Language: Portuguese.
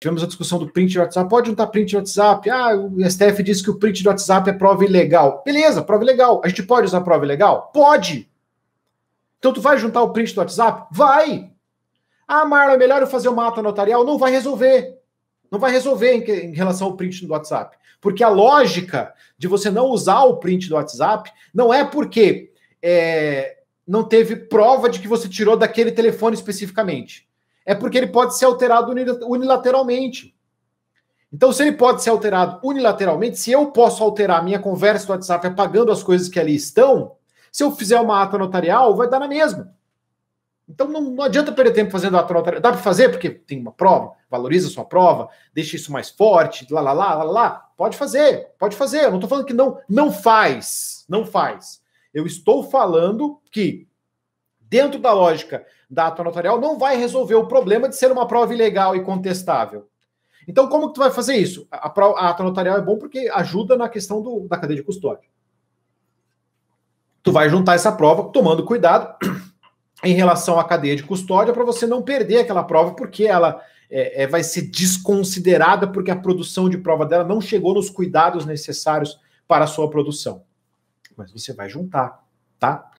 Tivemos a discussão do print de WhatsApp. Pode juntar print de WhatsApp? Ah, o STF disse que o print de WhatsApp é prova ilegal. Beleza, prova ilegal. A gente pode usar prova ilegal? Pode. Então tu vai juntar o print do WhatsApp? Vai. Ah, Marlon, é melhor eu fazer uma ata notarial? Não vai resolver. Não vai resolver em, em relação ao print do WhatsApp. Porque a lógica de você não usar o print do WhatsApp não é porque é, não teve prova de que você tirou daquele telefone especificamente é porque ele pode ser alterado unilateralmente. Então, se ele pode ser alterado unilateralmente, se eu posso alterar minha conversa do WhatsApp apagando as coisas que ali estão, se eu fizer uma ata notarial, vai dar na mesma. Então não, não adianta perder tempo fazendo ata notarial. Dá para fazer porque tem uma prova, valoriza sua prova, deixa isso mais forte, lá, lá, lá, lá, lá. Pode fazer, pode fazer. Eu não estou falando que não, não faz, não faz. Eu estou falando que dentro da lógica da ata notarial, não vai resolver o problema de ser uma prova ilegal e contestável. Então, como que tu vai fazer isso? A, a, ata notarial é bom porque ajuda na questão do, da cadeia de custódia. Tu vai juntar essa prova tomando cuidado em relação à cadeia de custódia para você não perder aquela prova, porque ela é, é, vai ser desconsiderada porque a produção de prova dela não chegou nos cuidados necessários para a sua produção. Mas você vai juntar, tá?